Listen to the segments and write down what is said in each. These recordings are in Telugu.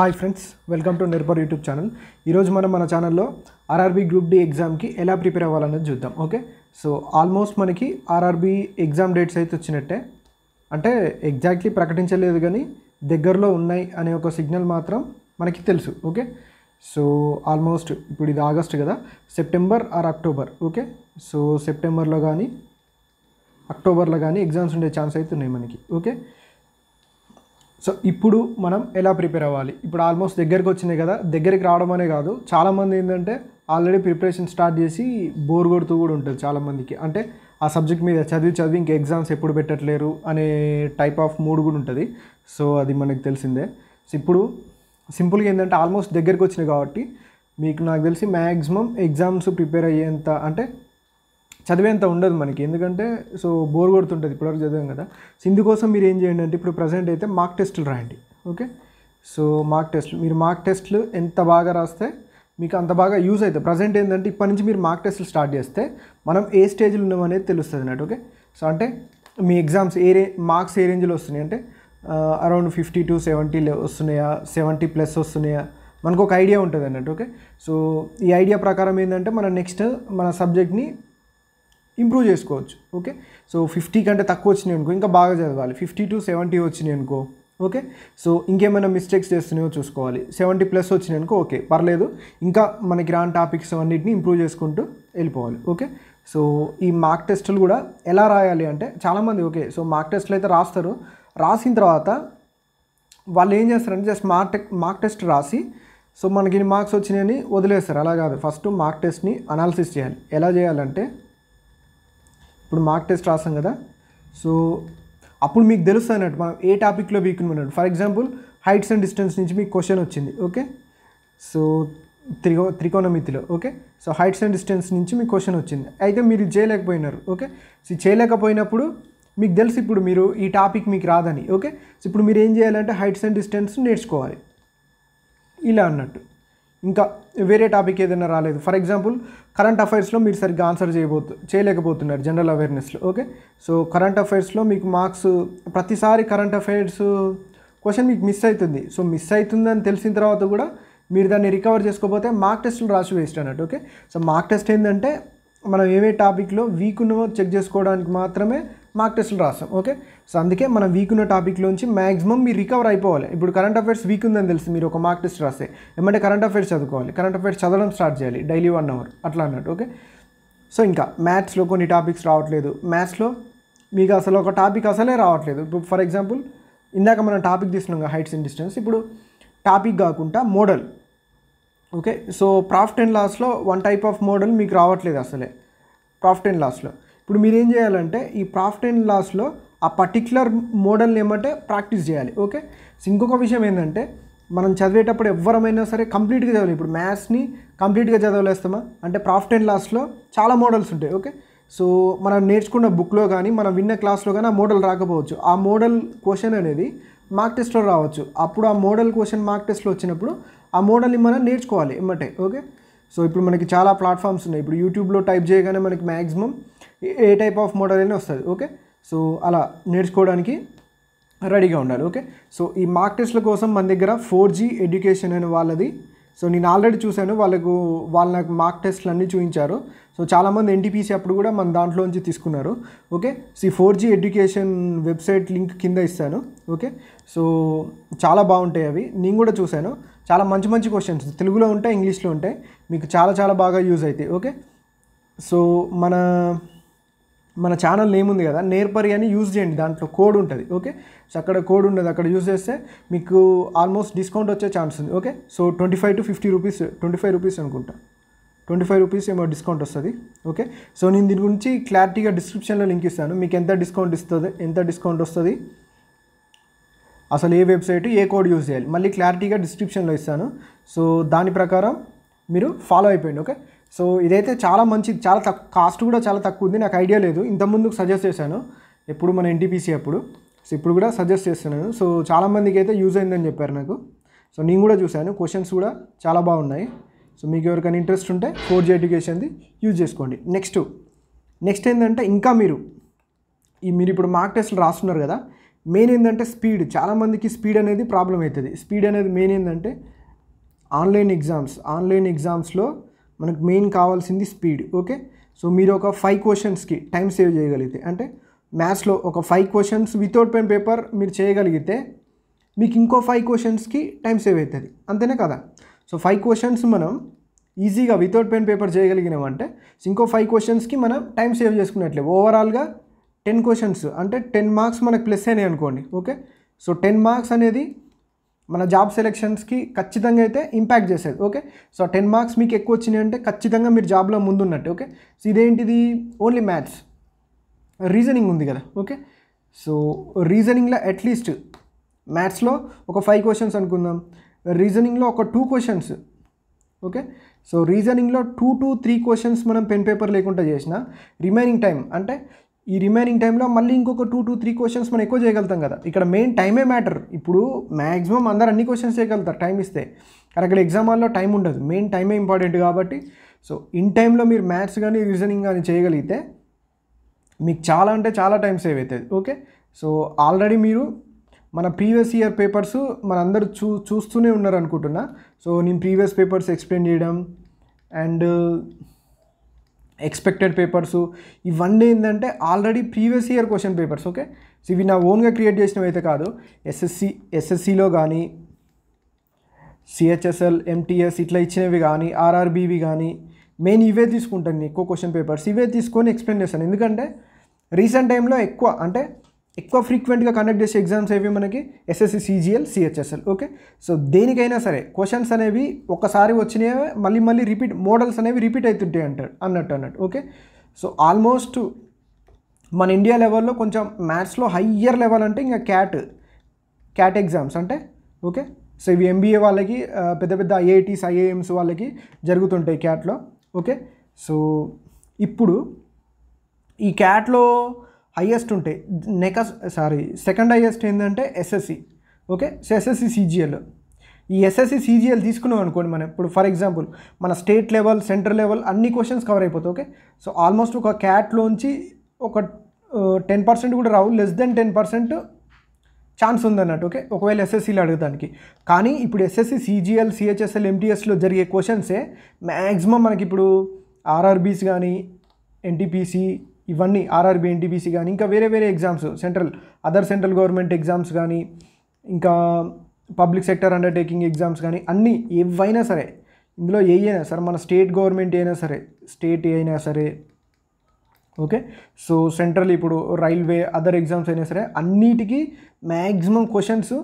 hi friends welcome to Nirbhar YouTube channel ఈరోజు మనం మన ఛానల్లో ఆర్ఆర్బీ గ్రూప్ డి ఎగ్జామ్కి ఎలా ప్రిపేర్ అవ్వాలనేది చూద్దాం ఓకే సో ఆల్మోస్ట్ మనకి ఆర్ఆర్బీ ఎగ్జామ్ డేట్స్ అయితే వచ్చినట్టే అంటే ఎగ్జాక్ట్లీ ప్రకటించలేదు కానీ దగ్గరలో ఉన్నాయి అనే ఒక సిగ్నల్ మాత్రం మనకి తెలుసు ఓకే సో ఆల్మోస్ట్ ఇప్పుడు ఇది ఆగస్ట్ కదా September or October okay so సెప్టెంబర్లో కానీ అక్టోబర్లో కానీ ఎగ్జామ్స్ ఉండే ఛాన్స్ అయితే ఉన్నాయి మనకి ఓకే సో ఇప్పుడు మనం ఎలా ప్రిపేర్ అవ్వాలి ఇప్పుడు ఆల్మోస్ట్ దగ్గరికి వచ్చినాయి కదా దగ్గరికి రావడం అనే కాదు చాలామంది ఏంటంటే ఆల్రెడీ ప్రిపరేషన్ స్టార్ట్ చేసి బోర్ కొడుతూ కూడా ఉంటుంది చాలామందికి అంటే ఆ సబ్జెక్ట్ మీద చదివి చదివి ఇంక ఎగ్జామ్స్ ఎప్పుడు పెట్టట్లేరు అనే టైప్ ఆఫ్ మూడ్ కూడా ఉంటుంది సో అది మనకు తెలిసిందే సో ఇప్పుడు సింపుల్గా ఏంటంటే ఆల్మోస్ట్ దగ్గరికి వచ్చినాయి కాబట్టి మీకు నాకు తెలిసి మ్యాక్సిమం ఎగ్జామ్స్ ప్రిపేర్ అయ్యేంత అంటే చదివేంత ఉండదు మనకి ఎందుకంటే సో బోర్ కొడుతుంటుంది ఇప్పటివరకు చదివాం కదా సో ఇందుకోసం మీరు ఏం చేయండి అంటే ఇప్పుడు ప్రజెంట్ అయితే మార్క్ టెస్టులు రాయండి ఓకే సో మార్క్ టెస్ట్లు మీరు మార్క్ టెస్ట్లు ఎంత బాగా రాస్తే మీకు అంత బాగా యూజ్ అవుతుంది ప్రజెంట్ ఏంటంటే ఇప్పటి నుంచి మీరు మార్క్ టెస్ట్లు స్టార్ట్ చేస్తే మనం ఏ స్టేజ్లో ఉన్నామనేది తెలుస్తుంది అన్నట్టు ఓకే సో అంటే మీ ఎగ్జామ్స్ ఏ రే మార్క్స్ ఏ రేంజ్లో వస్తున్నాయి అంటే అరౌండ్ ఫిఫ్టీ టు సెవెంటీ వస్తున్నాయా సెవెంటీ ప్లస్ వస్తున్నాయా మనకు ఒక ఐడియా ఉంటుంది అన్నట్టు ఓకే సో ఈ ఐడియా ప్రకారం ఏంటంటే మన నెక్స్ట్ మన సబ్జెక్ట్ని ఇంప్రూవ్ చేసుకోవచ్చు ఓకే సో ఫిఫ్టీ కంటే తక్కువ వచ్చినాయి అనుకో ఇంకా బాగా చదవాలి ఫిఫ్టీ టు సెవెంటీ వచ్చినాయి అనుకో ఓకే సో ఇంకేమైనా మిస్టేక్స్ చేస్తున్నాయో చూసుకోవాలి సెవెంటీ ప్లస్ వచ్చినాయి అనుకో ఓకే పర్లేదు ఇంకా మనకి రాని టాపిక్స్ అన్నిటిని ఇంప్రూవ్ చేసుకుంటూ వెళ్ళిపోవాలి ఓకే సో ఈ మార్క్ టెస్టులు కూడా ఎలా రాయాలి అంటే చాలామంది ఓకే సో మార్క్ టెస్టులు అయితే రాస్తారు రాసిన తర్వాత వాళ్ళు ఏం చేస్తారంటే జస్ట్ మార్క్ మార్క్ టెస్ట్ రాసి సో మనకి మార్క్స్ వచ్చినాయని వదిలేస్తారు అలా కాదు ఫస్ట్ మార్క్ టెస్ట్ని అనాలిసిస్ చేయాలి ఎలా చేయాలంటే ఇప్పుడు మార్క్ టెస్ట్ రాసాం కదా సో అప్పుడు మీకు తెలుస్తుంది అన్నట్టు మనం ఏ టాపిక్లో వీక్ ఉన్నాడు for example heights and distance నుంచి మీకు క్వశ్చన్ వచ్చింది ఓకే సో త్రికో త్రికోణమితిలో okay so heights and distance నుంచి మీకు క్వశ్చన్ వచ్చింది అయితే మీరు చేయలేకపోయినారు ఓకే సో చేయలేకపోయినప్పుడు మీకు తెలుసు ఇప్పుడు మీరు ఈ టాపిక్ మీకు రాదని ఓకే సో ఇప్పుడు మీరు ఏం చేయాలంటే హైట్స్ అండ్ డిస్టెన్స్ నేర్చుకోవాలి ఇలా అన్నట్టు ఇంకా వేరే టాపిక్ ఏదైనా రాలేదు ఫర్ ఎగ్జాంపుల్ కరెంట్ అఫైర్స్లో మీరు సరిగ్గా ఆన్సర్ చేయబోతు చేయలేకపోతున్నారు జనరల్ అవేర్నెస్లో ఓకే సో కరెంట్ అఫైర్స్లో మీకు మార్క్స్ ప్రతిసారి కరెంట్ అఫైర్స్ క్వశ్చన్ మీకు మిస్ అవుతుంది సో మిస్ అవుతుందని తెలిసిన తర్వాత కూడా మీరు దాన్ని రికవర్ చేసుకోకపోతే మార్క్ టెస్ట్లు రాసి వేస్ట్ అన్నట్టు ఓకే సో మార్క్ టెస్ట్ ఏంటంటే మనం ఏవే టాపిక్లో వీక్ ఉన్నో చెక్ చేసుకోవడానికి మాత్రమే మార్క్ టెస్ట్లు రాస్తాం ఓకే సో అందుకే మనం వీక్ ఉన్న టాపిక్లోంచి మాక్సిమం మీరు రికవర్ అయిపోవాలి ఇప్పుడు కరెంట్ అఫైర్స్ వీక్ ఉందని తెలిసి మీరు ఒక మార్క్ టెస్ట్ రాస్తే ఏమంటే కరెంట్ అఫేర్స్ చదువుకోవాలి కరెంట్ అఫేర్స్ చదవడం స్టార్ట్ చేయాలి డైలీ వన్ అవర్ అట్లా అన్నట్టు ఓకే సో ఇంకా మ్యాథ్స్లో కొన్ని టాపిక్స్ రావట్లేదు మ్యాథ్స్లో మీకు అసలు ఒక టాపిక్ అసలే రావట్లేదు ఇప్పుడు ఫర్ ఎగ్జాంపుల్ ఇందాక మనం టాపిక్ తీసుకున్నాం హైట్స్ అండ్ డిస్టెన్స్ ఇప్పుడు టాపిక్ కాకుండా model okay so profit and లాస్లో వన్ టైప్ ఆఫ్ మోడల్ మీకు రావట్లేదు అసలే ప్రాఫిట్ అండ్ లాస్లో ఇప్పుడు మీరు ఏం చేయాలంటే ఈ ప్రాఫిట్ అండ్ లాస్లో ఆ పర్టిక్యులర్ మోడల్ని ఏమంటే ప్రాక్టీస్ చేయాలి ఓకే ఇంకొక విషయం ఏంటంటే మనం చదివేటప్పుడు ఎవరమైనా సరే కంప్లీట్గా చదవాలి ఇప్పుడు మ్యాథ్స్ని కంప్లీట్గా చదవలేస్తామా అంటే ప్రాఫిట్ అండ్ లాస్లో చాలా మోడల్స్ ఉంటాయి ఓకే సో మనం నేర్చుకున్న బుక్లో కానీ మనం విన్న క్లాస్లో కానీ ఆ మోడల్ రాకపోవచ్చు ఆ మోడల్ క్వశ్చన్ అనేది మార్క్ టెస్ట్లో రావచ్చు అప్పుడు ఆ మోడల్ క్వశ్చన్ మార్క్ టెస్ట్లో వచ్చినప్పుడు ఆ మోడల్ని మనం నేర్చుకోవాలి ఎమ్మటే ఓకే సో ఇప్పుడు మనకి చాలా ప్లాట్ఫామ్స్ ఉన్నాయి ఇప్పుడు యూట్యూబ్లో టైప్ చేయగానే మనకి మ్యాక్సిమం ఏ టైప్ ఆఫ్ మోడల్ అయినా వస్తుంది ఓకే సో అలా నేర్చుకోవడానికి రెడీగా ఉండాలి ఓకే సో ఈ మార్క్ టెస్ట్ల కోసం మన దగ్గర ఫోర్ జీ ఎడ్యుకేషన్ అనే వాళ్ళది సో నేను ఆల్రెడీ చూశాను వాళ్ళకు వాళ్ళు నాకు మార్క్ టెస్ట్లు అన్నీ చూపించారు సో చాలామంది ఎన్టీపీసీ అప్పుడు కూడా మన దాంట్లోంచి తీసుకున్నారు ఓకే సో ఈ four G education website link కింద ఇస్తాను ఓకే సో చాలా బాగుంటాయి అవి నేను కూడా చూశాను చాలా మంచి మంచి క్వశ్చన్స్ తెలుగులో ఉంటాయి ఇంగ్లీష్లో ఉంటాయి మీకు చాలా చాలా బాగా యూజ్ అవుతాయి ఓకే సో మన మన ఛానల్ నేమ్ ఉంది కదా నేర్పరి అని యూజ్ చేయండి దాంట్లో కోడ్ ఉంటుంది ఓకే సో అక్కడ కోడ్ ఉండదు అక్కడ యూజ్ చేస్తే మీకు ఆల్మోస్ట్ డిస్కౌంట్ వచ్చే ఛాన్స్ ఉంది okay so twenty five to fifty rupees twenty five rupees అనుకుంటా ట్వంటీ ఫైవ్ రూపీస్ ఏమో డిస్కౌంట్ వస్తుంది ఓకే సో నేను దీని గురించి క్లారిటీగా డిస్క్రిప్షన్లో లింక్ ఇస్తాను మీకు ఎంత డిస్కౌంట్ ఇస్తుంది ఎంత డిస్కౌంట్ వస్తుంది అసలు ఏ వెబ్సైట్ ఏ కోడ్ యూజ్ చేయాలి మళ్ళీ క్లారిటీగా డిస్క్రిప్షన్లో ఇస్తాను సో దాని ప్రకారం మీరు ఫాలో అయిపోయింది ఓకే సో ఇదైతే చాలా మంచిది చాలా తక్కువ కాస్ట్ కూడా చాలా తక్కువ ఉంది నాకు ఐడియా లేదు ఇంతకుముందుకు సజెస్ట్ చేశాను ఎప్పుడు మన ఎన్టీపీసీ అప్పుడు సో ఇప్పుడు కూడా సజెస్ట్ చేస్తున్నాను సో చాలామందికి అయితే యూజ్ అయిందని చెప్పారు నాకు సో నేను కూడా చూశాను క్వశ్చన్స్ కూడా చాలా బాగున్నాయి సో మీకు ఎవరికైనా ఇంట్రెస్ట్ ఉంటే ఫోర్ జీ ఎడ్యుకేషన్ది యూజ్ చేసుకోండి నెక్స్ట్ నెక్స్ట్ ఏంటంటే ఇంకా మీరు ఈ మీరు ఇప్పుడు మార్క్ టెస్ట్లు రాస్తున్నారు కదా మెయిన్ ఏంటంటే స్పీడ్ చాలామందికి స్పీడ్ అనేది ప్రాబ్లం అవుతుంది స్పీడ్ అనేది మెయిన్ ఏంటంటే ఆన్లైన్ ఎగ్జామ్స్ ఆన్లైన్ ఎగ్జామ్స్లో మనకు మెయిన్ కావాల్సింది స్పీడ్ ఓకే సో మీరు ఒక ఫైవ్ క్వశ్చన్స్కి టైం సేవ్ చేయగలిగితే అంటే మ్యాథ్స్లో ఒక five questions without pen paper మీరు చేయగలిగితే మీకు ఇంకో ఫైవ్ క్వశ్చన్స్కి టైం సేవ్ అవుతుంది అంతేనే కదా సో ఫైవ్ క్వశ్చన్స్ మనం ఈజీగా వితౌట్ పెన్ పేపర్ చేయగలిగినామంటే ఇంకో ఫైవ్ క్వశ్చన్స్కి మనం టైం సేవ్ చేసుకున్నట్లే ఓవరాల్గా టెన్ క్వశ్చన్స్ అంటే టెన్ మార్క్స్ మనకు ప్లస్ అయినాయి అనుకోండి ఓకే సో టెన్ మార్క్స్ అనేది మన జాబ్ సెలెక్షన్స్కి ఖచ్చితంగా అయితే ఇంపాక్ట్ చేసేది ఓకే సో టెన్ మార్క్స్ మీకు ఎక్కువ వచ్చినాయి అంటే ఖచ్చితంగా మీరు జాబ్లో ముందున్నట్టు ఓకే సో ఇదేంటిది ఓన్లీ మ్యాథ్స్ రీజనింగ్ ఉంది కదా ఓకే సో రీజనింగ్లో అట్లీస్ట్ మ్యాథ్స్లో ఒక ఫైవ్ క్వశ్చన్స్ అనుకుందాం రీజనింగ్లో ఒక టూ క్వశ్చన్స్ ఓకే సో రీజనింగ్లో టూ టు త్రీ క్వశ్చన్స్ మనం పెన్ పేపర్ లేకుండా చేసిన రిమైనింగ్ టైం అంటే ఈ రిమైనింగ్ టైంలో మళ్ళీ ఇంకొక టూ టూ త్రీ క్వశ్చన్స్ మనం ఎక్కువ చేయగలుగుతాం కదా ఇక్కడ మెయిన్ టైమే మ్యాటర్ ఇప్పుడు మ్యాక్సిమం అందరు అన్ని క్వశ్చన్స్ చేయగలుగుతారు టైం ఇస్తే కానీ అక్కడ ఎగ్జామ్ హాల్లో టైం ఉండదు మెయిన్ టైమే ఇంపార్టెంట్ కాబట్టి సో ఇన్ టైంలో మీరు మ్యాథ్స్ కానీ రీజనింగ్ కానీ చేయగలిగితే మీకు చాలా అంటే చాలా టైం సేవ్ అవుతుంది ఓకే సో ఆల్రెడీ మీరు మన ప్రీవియస్ ఇయర్ పేపర్స్ మనందరూ చూ చూస్తూనే ఉన్నారు అనుకుంటున్నా సో నేను ప్రీవియస్ పేపర్స్ ఎక్స్ప్లెయిన్ చేయడం అండ్ ఎక్స్పెక్టెడ్ పేపర్స్ ఇవన్నీ ఏంటంటే already previous year question papers okay so ఇవి నా ఓన్గా క్రియేట్ చేసినవి అయితే కాదు ఎస్ఎస్సి ఎస్ఎస్సిలో కానీ సిహెచ్ఎస్ఎల్ ఎంటీఎస్ ఇట్లా ఇచ్చినవి కానీ ఆర్ఆర్బీవి కానీ మెయిన్ ఇవే తీసుకుంటాను ఎక్కువ క్వశ్చన్ పేపర్స్ ఇవే తీసుకొని ఎక్స్ప్లెయిన్ చేస్తాను ఎందుకంటే రీసెంట్ టైంలో ఎక్కువ అంటే ఎక్కువ ఫ్రీక్వెంట్గా కండక్ట్ చేసే ఎగ్జామ్స్ ఏవి మనకి SSC CGL CHSL okay so దేనికైనా సరే క్వశ్చన్స్ అనేవి ఒకసారి వచ్చినవి మళ్ళీ మళ్ళీ రిపీట్ మోడల్స్ అనేవి రిపీట్ అవుతుంటాయి అంటారు అన్నట్టు అన్నట్టు ఓకే సో ఆల్మోస్ట్ మన ఇండియా లెవెల్లో కొంచెం మ్యాథ్స్లో హయ్యర్ లెవెల్ అంటే ఇంకా క్యాట్ క్యాట్ ఎగ్జామ్స్ అంటే ఓకే సో ఇవి ఎంబీఏ వాళ్ళకి పెద్ద పెద్ద ఐఐటీస్ ఐఏఎమ్స్ వాళ్ళకి జరుగుతుంటాయి క్యాట్లో ఓకే సో ఇప్పుడు ఈ క్యాట్లో హయ్యెస్ట్ ఉంటే నెకస్ సారీ సెకండ్ హయ్యెస్ట్ ఏంటంటే SSC okay so SSC CGL ఈ ఎస్ఎస్సి సీజీఎల్ తీసుకున్నాం అనుకోండి మనం ఇప్పుడు ఫర్ ఎగ్జాంపుల్ మన స్టేట్ లెవెల్ సెంటర్ లెవెల్ అన్ని క్వశ్చన్స్ కవర్ అయిపోతాయి ఓకే సో ఆల్మోస్ట్ ఒక క్యాట్లోంచి ఒక టెన్ uh, పర్సెంట్ కూడా రావు less then ten percent chance ఉందన్నట్టు ఓకే ఒకవేళ ఎస్ఎస్సీలో అడగడానికి కానీ ఇప్పుడు ఎస్ఎస్సి సీజీఎల్ సిహెచ్ఎస్ఎల్ ఎంటీఎస్లో జరిగే క్వశ్చన్సే మ్యాక్సిమం మనకి ఇప్పుడు ఆర్ఆర్బీస్ కానీ ఎన్టీపీసీ ఇవన్నీ ఆర్ఆర్బి ఎన్టీపీసీ కానీ ఇంకా వేరే వేరే exams central other central government exams కానీ ఇంకా పబ్లిక్ సెక్టర్ అండర్టేకింగ్ ఎగ్జామ్స్ కానీ అన్నీ ఏవైనా సరే ఇందులో ఏ అయినా సరే మన స్టేట్ గవర్నమెంట్ అయినా సరే స్టేట్ అయినా సరే ఓకే సో సెంట్రల్ ఇప్పుడు రైల్వే అదర్ ఎగ్జామ్స్ అయినా సరే అన్నిటికీ maximum questions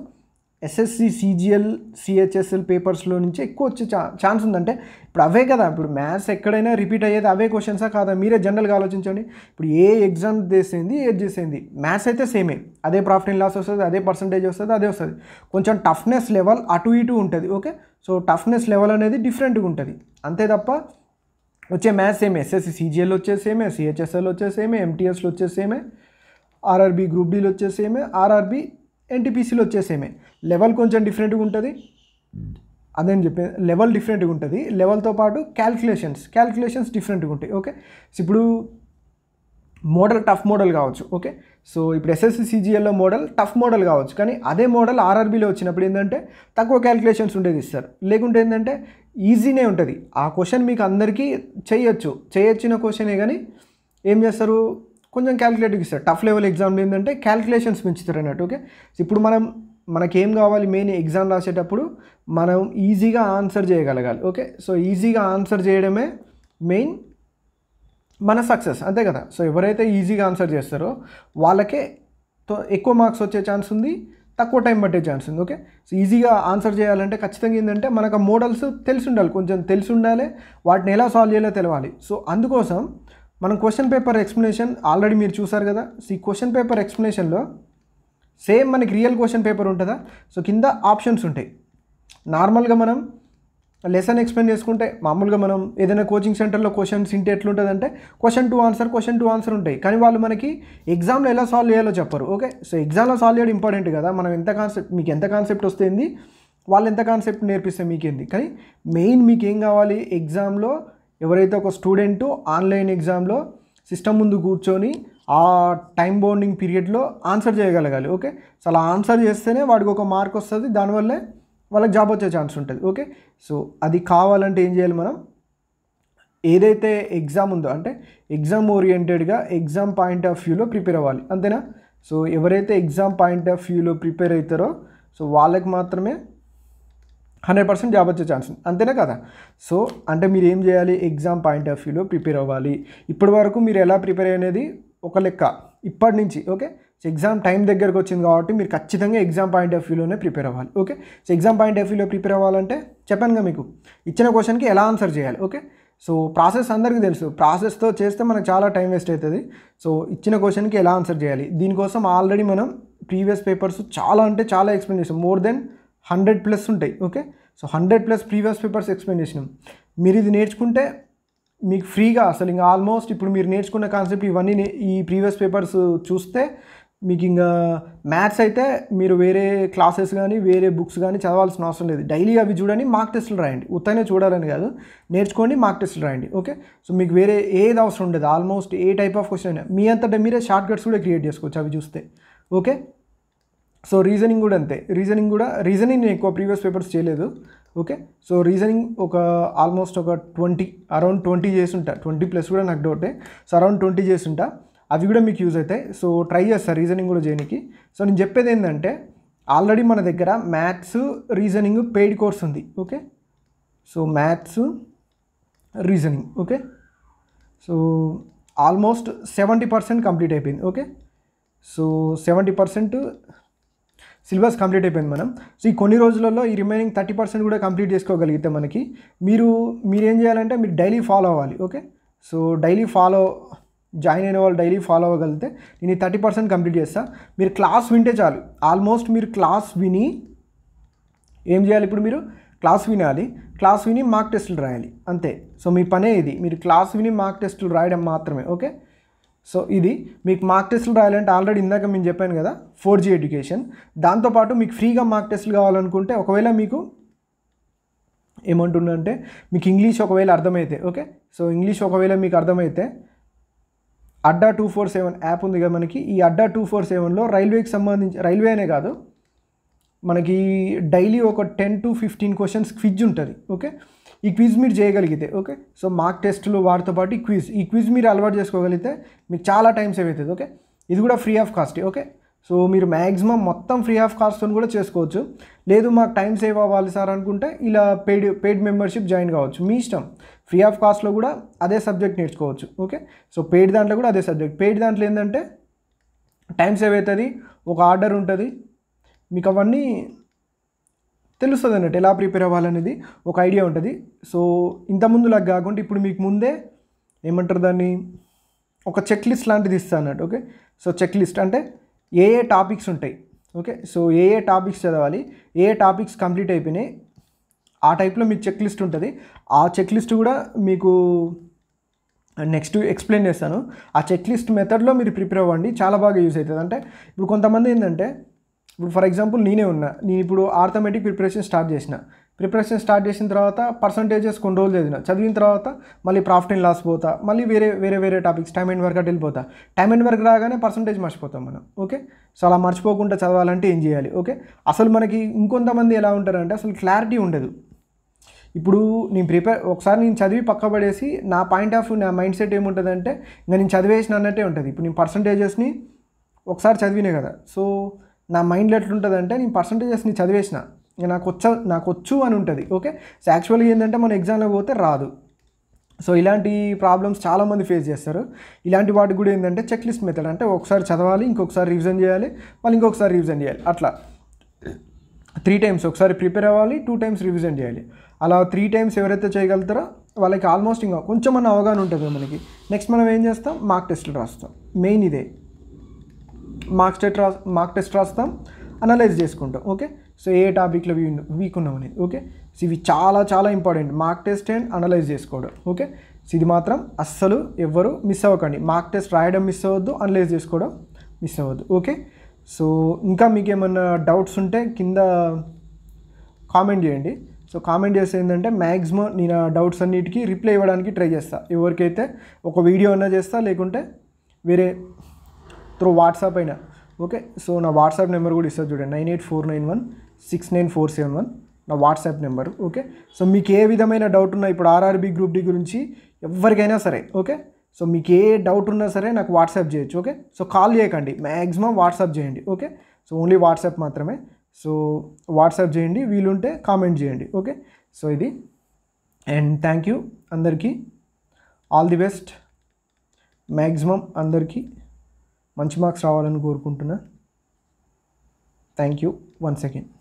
SSC CGL CHSL పేపర్స్లో నుంచి ఎక్కువ వచ్చే ఛా ఛాన్స్ ఉందంటే ఇప్పుడు అవే కదా ఇప్పుడు మ్యాథ్స్ ఎక్కడైనా రిపీట్ అయ్యేది అవే క్వశ్చన్సా కాదా మీరే జనరల్గా ఆలోచించండి ఇప్పుడు ఏ ఎగ్జామ్ చేసేది ఏది చేసేది మ్యాథ్స్ అయితే సేమే అదే ప్రాఫిట్ అండ్ లాస్ వస్తుంది అదే పర్సంటేజ్ వస్తుంది అదే వస్తుంది కొంచెం టఫ్నెస్ లెవెల్ అటు ఇటు ఉంటుంది ఓకే సో టఫ్నెస్ లెవెల్ అనేది డిఫరెంట్గా ఉంటుంది అంతే తప్ప వచ్చే మ్యాథ్స్ సేమే ఎస్ఎస్సి సిజిఎల్ వచ్చే సేమే సిహెచ్ఎస్ఎల్ వచ్చే సేమే ఎంటీఎస్లో వచ్చే సేమే ఆర్ఆర్బీ గ్రూప్ డీలు వచ్చేసేమే ఆర్ఆర్బి ఎన్టీపీసీలో వచ్చేసేమే లెవెల్ కొంచెం డిఫరెంట్గా ఉంటుంది అదేం చెప్పే లెవెల్ డిఫరెంట్గా ఉంటుంది లెవెల్తో పాటు క్యాల్కులేషన్స్ క్యాల్కులేషన్స్ డిఫరెంట్గా ఉంటాయి ఓకే ఇప్పుడు మోడల్ టఫ్ మోడల్ కావచ్చు ఓకే సో ఇప్పుడు ఎస్ఎస్సి సిజిఎల్లో మోడల్ టఫ్ మోడల్ కావచ్చు కానీ అదే మోడల్ ఆర్ఆర్బీలో వచ్చినప్పుడు ఏంటంటే తక్కువ క్యాలిక్యులేషన్స్ ఉండేది ఇస్తారు లేకుంటే ఏంటంటే ఈజీనే ఉంటుంది ఆ క్వశ్చన్ మీకు అందరికీ చేయొచ్చు చేయొచ్చిన క్వశ్చనే కానీ ఏం చేస్తారు కొంచెం క్యాలిక్యులేటివ్ ఇస్తారు టఫ్ లెవెల్ ఎగ్జామ్లు ఏంటంటే క్యాలిక్యులేషన్స్ పెంచుతారు అన్నట్టు ఓకే ఇప్పుడు మనం మనకేం కావాలి మెయిన్ ఎగ్జామ్ రాసేటప్పుడు మనం ఈజీగా ఆన్సర్ చేయగలగాలి ఓకే సో ఈజీగా ఆన్సర్ చేయడమే మెయిన్ మన సక్సెస్ అంతే కదా సో ఎవరైతే ఈజీగా ఆన్సర్ చేస్తారో వాళ్ళకే ఎక్కువ మార్క్స్ వచ్చే ఛాన్స్ ఉంది తక్కువ టైం పట్టే ఛాన్స్ ఉంది ఓకే సో ఈజీగా ఆన్సర్ చేయాలంటే ఖచ్చితంగా ఏంటంటే మనకు మోడల్స్ తెలిసి ఉండాలి కొంచెం తెలిసి ఉండాలి వాటిని ఎలా సాల్వ్ చేయాలో తెలవాలి సో అందుకోసం మనం క్వశ్చన్ పేపర్ ఎక్స్ప్లెనేషన్ ఆల్రెడీ మీరు చూసారు కదా సో ఈ క్వశ్చన్ పేపర్ ఎక్స్ప్లెనేషన్లో సేమ్ మనకి రియల్ క్వశ్చన్ పేపర్ ఉంటుందా సో కింద ఆప్షన్స్ ఉంటాయి నార్మల్గా మనం లెసన్ ఎక్స్ప్లెయిన్ చేసుకుంటే మామూలుగా మనం ఏదైనా కోచింగ్ సెంటర్లో క్వశ్చన్స్ ఇంటే ఎట్లుంటుందంటే question to answer question to answer ఉంటాయి కానీ వాళ్ళు మనకి ఎగ్జామ్లో ఎలా సాల్వ్ చేయాలో చెప్పరు ఓకే సో ఎగ్జామ్లో సాల్వ్ చేయడం ఇంపార్టెంట్ కదా మనం ఎంత కాన్సెప్ట్ మీకు ఎంత కాన్సెప్ట్ వస్తుంది వాళ్ళు ఎంత కాన్సెప్ట్ నేర్పిస్తే మీకేంది కానీ మెయిన్ మీకు ఏం కావాలి ఎగ్జామ్లో ఎవరైతే ఒక స్టూడెంట్ ఆన్లైన్ ఎగ్జామ్లో సిస్టమ్ ముందు కూర్చొని ఆ టైం బౌండింగ్ పీరియడ్లో ఆన్సర్ చేయగలగాలి ఓకే సో అలా ఆన్సర్ చేస్తేనే వాడికి ఒక మార్క్ వస్తుంది దానివల్లే వాళ్ళకి జాబ్ వచ్చే ఛాన్స్ ఉంటుంది ఓకే సో అది కావాలంటే ఏం చేయాలి మనం ఏదైతే ఎగ్జామ్ ఉందో అంటే ఎగ్జామ్ ఓరియంటెడ్గా ఎగ్జామ్ పాయింట్ ఆఫ్ వ్యూలో ప్రిపేర్ అవ్వాలి అంతేనా సో ఎవరైతే ఎగ్జామ్ పాయింట్ ఆఫ్ వ్యూలో ప్రిపేర్ అవుతారో సో వాళ్ళకి మాత్రమే హండ్రెడ్ పర్సెంట్ జాబ్ వచ్చే ఛాన్స్ ఉంది అంతేనే కదా సో అంటే మీరు ఏం చేయాలి ఎగ్జామ్ పాయింట్ ఆఫ్ వ్యూలో ప్రిపేర్ అవ్వాలి ఇప్పటి వరకు మీరు ఎలా ప్రిపేర్ అనేది ఒక లెక్క ఇప్పటి నుంచి ఓకే ఎగ్జామ్ టైం దగ్గరకు వచ్చింది కాబట్టి మీరు ఖచ్చితంగా ఎగ్జామ్ పాయింట్ ఆఫ్ వ్యూలోనే ప్రిపేర్ అవ్వాలి okay so exam point of వ్యూలో ప్రిపేర్ అవ్వాలంటే చెప్పానుగా మీకు ఇచ్చిన క్వశ్చన్కి ఎలా ఆన్సర్ చేయాలి ఓకే సో ప్రాసెస్ అందరికీ తెలుసు ప్రాసెస్తో చేస్తే మనకు చాలా టైం వేస్ట్ అవుతుంది సో ఇచ్చిన క్వశ్చన్కి ఎలా ఆన్సర్ చేయాలి దీనికోసం ఆల్రెడీ మనం ప్రీవియస్ పేపర్స్ చాలా అంటే చాలా ఎక్స్ప్లెయిన్ చేసాం మోర్ దెన్ హండ్రెడ్ ప్లస్ ఉంటాయి okay so hundred plus previous papers explain చేసినాం మీరు ఇది నేర్చుకుంటే మీకు ఫ్రీగా అసలు ఇంకా ఆల్మోస్ట్ ఇప్పుడు మీరు నేర్చుకున్న కాన్సెప్ట్ ఇవన్నీ ఈ ప్రీవియస్ పేపర్స్ చూస్తే మీకు ఇంకా మ్యాథ్స్ అయితే మీరు వేరే క్లాసెస్ కానీ వేరే బుక్స్ కానీ చదవాల్సిన అవసరం లేదు డైలీ అవి చూడని మార్క్ టెస్టులు రాయండి ఉత్తనే చూడాలని కాదు నేర్చుకోండి మార్క్ టెస్టులు రాయండి ఓకే సో మీకు వేరే ఏది అవసరం ఉండదు ఆల్మోస్ట్ ఏ టైప్ ఆఫ్ క్వశ్చన్ అయినా మీ అంతటా మీరే షార్ట్ కట్స్ కూడా క్రియేట్ చేసుకోవచ్చు అవి చూస్తే ఓకే సో రీజనింగ్ కూడా అంతే రీజనింగ్ కూడా రీజనింగ్ నేను ఎక్కువ ప్రీవియస్ పేపర్స్ చేయలేదు ఓకే సో రీజనింగ్ ఒక ఆల్మోస్ట్ ఒక ట్వంటీ అరౌండ్ ట్వంటీ చేస్తుంటా ట్వంటీ ప్లస్ కూడా నాకు డౌటే సో అరౌండ్ ట్వంటీ చేస్తుంటా అవి కూడా మీకు యూజ్ అవుతాయి సో ట్రై చేస్తాను రీజనింగ్ కూడా చేయడానికి సో నేను చెప్పేది ఏంటంటే ఆల్రెడీ మన దగ్గర మ్యాథ్స్ రీజనింగ్ పెయిడ్ కోర్స్ ఉంది okay so maths reasoning okay so almost seventy percent complete అయిపోయింది okay so seventy percent syllabus complete అయిపోయింది మనం సో ఈ కొన్ని రోజులలో ఈ రిమైనింగ్ థర్టీ పర్సెంట్ కూడా కంప్లీట్ చేసుకోగలిగితే మనకి మీరు మీరేం చేయాలంటే మీరు డైలీ ఫాలో అవ్వాలి okay so daily follow join అయిన వాళ్ళు డైలీ ఫాలో అవ్వగలిగితే నేను ఈ థర్టీ పర్సెంట్ కంప్లీట్ చేస్తాను మీరు క్లాస్ వింటే చాలు ఆల్మోస్ట్ మీరు క్లాస్ విని ఏం చేయాలి ఇప్పుడు మీరు క్లాస్ వినాలి క్లాస్ విని మార్క్ టెస్టులు రాయాలి అంతే సో మీ పనే ఇది మీరు క్లాస్ విని మార్క్ టెస్టులు రాయడం మాత్రమే ఓకే సో ఇది మీకు మార్క్ టెస్ట్లు రాయాలంటే ఆల్రెడీ ఇందాక మేము చెప్పాను కదా ఫోర్ జీ ఎడ్యుకేషన్ దాంతోపాటు మీకు ఫ్రీగా మార్క్ టెస్ట్లు కావాలనుకుంటే ఒకవేళ మీకు ఏమంటుండంటే మీకు ఇంగ్లీష్ ఒకవేళ అర్థమైతే ఓకే సో ఇంగ్లీష్ ఒకవేళ మీకు అర్థమైతే Adda two four seven app ఉంది కదా మనకి ఈ అడ్డా టూ ఫోర్ సెవెన్లో రైల్వేకి సంబంధించి రైల్వే అనే కాదు మనకి డైలీ ఒక ten to fifteen questions quiz ఉంటుంది ఓకే ఈ క్విజ్ మీరు చేయగలిగితే ఓకే సో మార్క్ టెస్టులు వాటితో పాటు ఈ క్విజ్ ఈ క్విజ్ మీరు అలవాటు చేసుకోగలిగితే మీకు చాలా టైం సేవ్ అవుతుంది ఓకే ఇది కూడా free of cost okay so మీరు మ్యాక్సిమం మొత్తం ఫ్రీ ఆఫ్ కాస్ట్తో కూడా చేసుకోవచ్చు లేదు మాకు టైం సేవ్ అవ్వాలి సార్ అనుకుంటే ఇలా పెయిడ్ పెయిడ్ మెంబర్షిప్ జాయిన్ కావచ్చు మీ ఇష్టం ఫ్రీ ఆఫ్ కాస్ట్లో కూడా అదే సబ్జెక్ట్ నేర్చుకోవచ్చు ఓకే సో పెయిడ్ దాంట్లో కూడా అదే సబ్జెక్ట్ పెయిడ్ దాంట్లో ఏంటంటే టైం సేవ్ అవుతుంది ఒక ఆర్డర్ ఉంటుంది మీకు అవన్నీ తెలుస్తుంది అన్నట్టు ఎలా ప్రిపేర్ అవ్వాలనేది ఒక ఐడియా ఉంటుంది సో ఇంతకుముందులాగా కాకుండా ఇప్పుడు మీకు ముందే ఏమంటారు దాన్ని ఒక చెక్ లిస్ట్ లాంటిది ఇస్తా అన్నట్టు ఓకే సో చెక్ లిస్ట్ అంటే ఏ ఏ టాపిక్స్ ఉంటాయి ఓకే సో ఏ ఏ టాపిక్స్ చదవాలి ఏ టాపిక్స్ కంప్లీట్ అయిపోయినాయి ఆ టైప్లో మీకు చెక్ లిస్ట్ ఉంటుంది ఆ చెక్ లిస్ట్ కూడా మీకు నెక్స్ట్ ఎక్స్ప్లెయిన్ చేస్తాను ఆ చెక్ లిస్ట్ మెథడ్లో మీరు ప్రిపేర్ అవ్వండి చాలా బాగా యూజ్ అవుతుంది అంటే ఇప్పుడు కొంతమంది ఏంటంటే ఇప్పుడు ఫర్ ఎగ్జాంపుల్ నేనే ఉన్నా నేను ఇప్పుడు ఆర్థమెటిక్ ప్రిపరేషన్ స్టార్ట్ చేసిన ప్రిపరేషన్ స్టార్ట్ చేసిన తర్వాత పర్సంటేజెస్ కొన్ని రోజులు చదివిన చదివిన తర్వాత మళ్ళీ ప్రాఫిట్ అండ్ లాస్ పోతా మళ్ళీ వేరే వేరే వేరే టాపిక్స్ టైమ్ అండ్ వర్క్ అటు వెళ్ళిపోతా టైమ్ అండ్ వర్క్ రాగానే పర్సంటేజ్ మర్చిపోతాం మనం ఓకే సో అలా మర్చిపోకుండా చదవాలంటే ఏం చేయాలి ఓకే అసలు మనకి ఇంకొంతమంది ఎలా ఉంటారంటే అసలు క్లారిటీ ఉండదు ఇప్పుడు నేను ప్రిపేర్ ఒకసారి నేను చదివి పక్క పడేసి నా పాయింట్ ఆఫ్ నా మైండ్ సెట్ ఏముంటుందంటే ఇంకా నేను చదివేసిన అన్నట్టే ఉంటుంది ఇప్పుడు నేను పర్సంటేజెస్ని ఒకసారి చదివినే కదా సో నా మైండ్లో ఎట్లుంటుందంటే నేను నేను చదివేసిన నాకు వచ్చ నాకు వచ్చు అని ఉంటుంది ఓకే సో యాక్చువల్గా ఏంటంటే మనం ఎగ్జామ్లో పోతే రాదు సో ఇలాంటి ప్రాబ్లమ్స్ చాలామంది ఫేస్ చేస్తారు ఇలాంటి వాటికి కూడా ఏంటంటే చెక్ లిస్ట్ మెథడ్ అంటే ఒకసారి చదవాలి ఇంకొకసారి రివిజన్ చేయాలి మళ్ళీ ఇంకొకసారి రివిజన్ చేయాలి అట్లా త్రీ టైమ్స్ ఒకసారి ప్రిపేర్ అవ్వాలి టూ టైమ్స్ రివిజన్ చేయాలి అలా త్రీ టైమ్స్ ఎవరైతే చేయగలుగుతారో వాళ్ళకి ఆల్మోస్ట్ ఇంకా కొంచెం అన్న అవగాహన ఉంటుంది మనకి నెక్స్ట్ మనం ఏం చేస్తాం మార్క్ టెస్టులు రాస్తాం మెయిన్ ఇదే మార్క్స్ టెస్ట్ రా మార్క్ టెస్ట్ రాస్తాం అనలైజ్ చేసుకుంటాం ఓకే సో ఏ టాపిక్లో వీక్ ఉన్నాం అనేది ఓకే సో ఇవి చాలా చాలా important mark test and analyse చేసుకోవడం ఓకే సో ఇది మాత్రం అస్సలు ఎవ్వరు మిస్ అవ్వకండి మార్క్ టెస్ట్ రాయడం మిస్ అవ్వద్దు అనలైజ్ చేసుకోవడం మిస్ అవ్వద్దు ఓకే సో ఇంకా మీకు ఏమైనా డౌట్స్ ఉంటే కింద కామెంట్ చేయండి సో కామెంట్ చేస్తే ఏంటంటే మ్యాక్సిమం నేను ఆ డౌట్స్ అన్నిటికీ రిప్లై ఇవ్వడానికి ట్రై చేస్తాను ఎవరికైతే ఒక వీడియో అయినా చేస్తా లేకుంటే వేరే త్రూ వాట్సాప్ అయినా ఓకే సో నా వాట్సాప్ నెంబర్ కూడా ఇస్తారు చూడండి nine eight four nine one six nine four seven one నా వాట్సాప్ నెంబర్ ఓకే సో మీకు ఏ విధమైన డౌట్ ఉన్నా ఇప్పుడు ఆర్ఆర్బీ గ్రూప్ డి గురించి ఎవరికైనా సరే ఓకే సో మీకు ఏ డౌట్ ఉన్నా సరే నాకు వాట్సాప్ చేయొచ్చు ఓకే సో కాల్ చేయకండి మ్యాక్సిమం వాట్సాప్ చేయండి ఓకే సో ఓన్లీ వాట్సాప్ మాత్రమే సో వాట్సాప్ చేయండి వీలుంటే కామెంట్ చేయండి ఓకే సో ఇది అండ్ థ్యాంక్ యూ అందరికీ ఆల్ ది బెస్ట్ మ్యాక్సిమం అందరికీ మంచి మార్క్స్ రావాలని కోరుకుంటున్నా థ్యాంక్ యూ వన్ సెకండ్